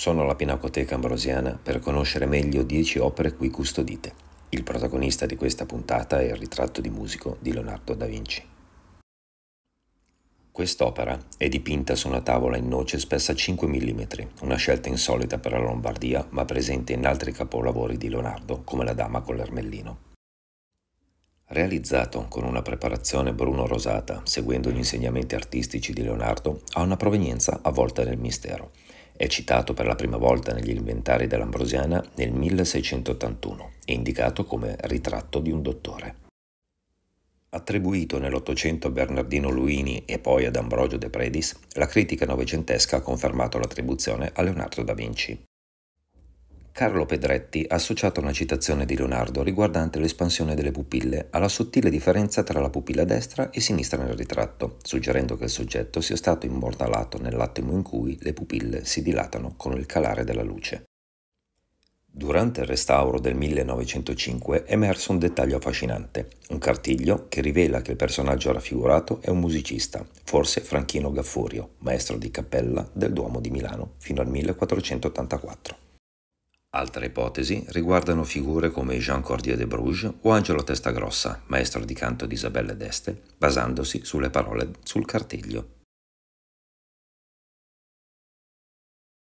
Sono alla Pinacoteca Ambrosiana per conoscere meglio dieci opere qui custodite. Il protagonista di questa puntata è il ritratto di musico di Leonardo da Vinci. Quest'opera è dipinta su una tavola in noce spessa 5 mm, una scelta insolita per la Lombardia, ma presente in altri capolavori di Leonardo, come La Dama con l'Ermellino. Realizzato con una preparazione bruno-rosata, seguendo gli insegnamenti artistici di Leonardo, ha una provenienza avvolta nel mistero. È citato per la prima volta negli inventari dell'Ambrosiana nel 1681 e indicato come ritratto di un dottore. Attribuito nell'Ottocento a Bernardino Luini e poi ad Ambrogio de Predis, la critica novecentesca ha confermato l'attribuzione a Leonardo da Vinci. Carlo Pedretti ha associato una citazione di Leonardo riguardante l'espansione delle pupille alla sottile differenza tra la pupilla destra e sinistra nel ritratto, suggerendo che il soggetto sia stato immortalato nell'attimo in cui le pupille si dilatano con il calare della luce. Durante il restauro del 1905 è emerso un dettaglio affascinante, un cartiglio che rivela che il personaggio raffigurato è un musicista, forse Franchino Gaffurio, maestro di cappella del Duomo di Milano fino al 1484. Altre ipotesi riguardano figure come Jean Cordier de Bruges o Angelo Testagrossa, maestro di canto di Isabella d'Este, basandosi sulle parole sul cartiglio.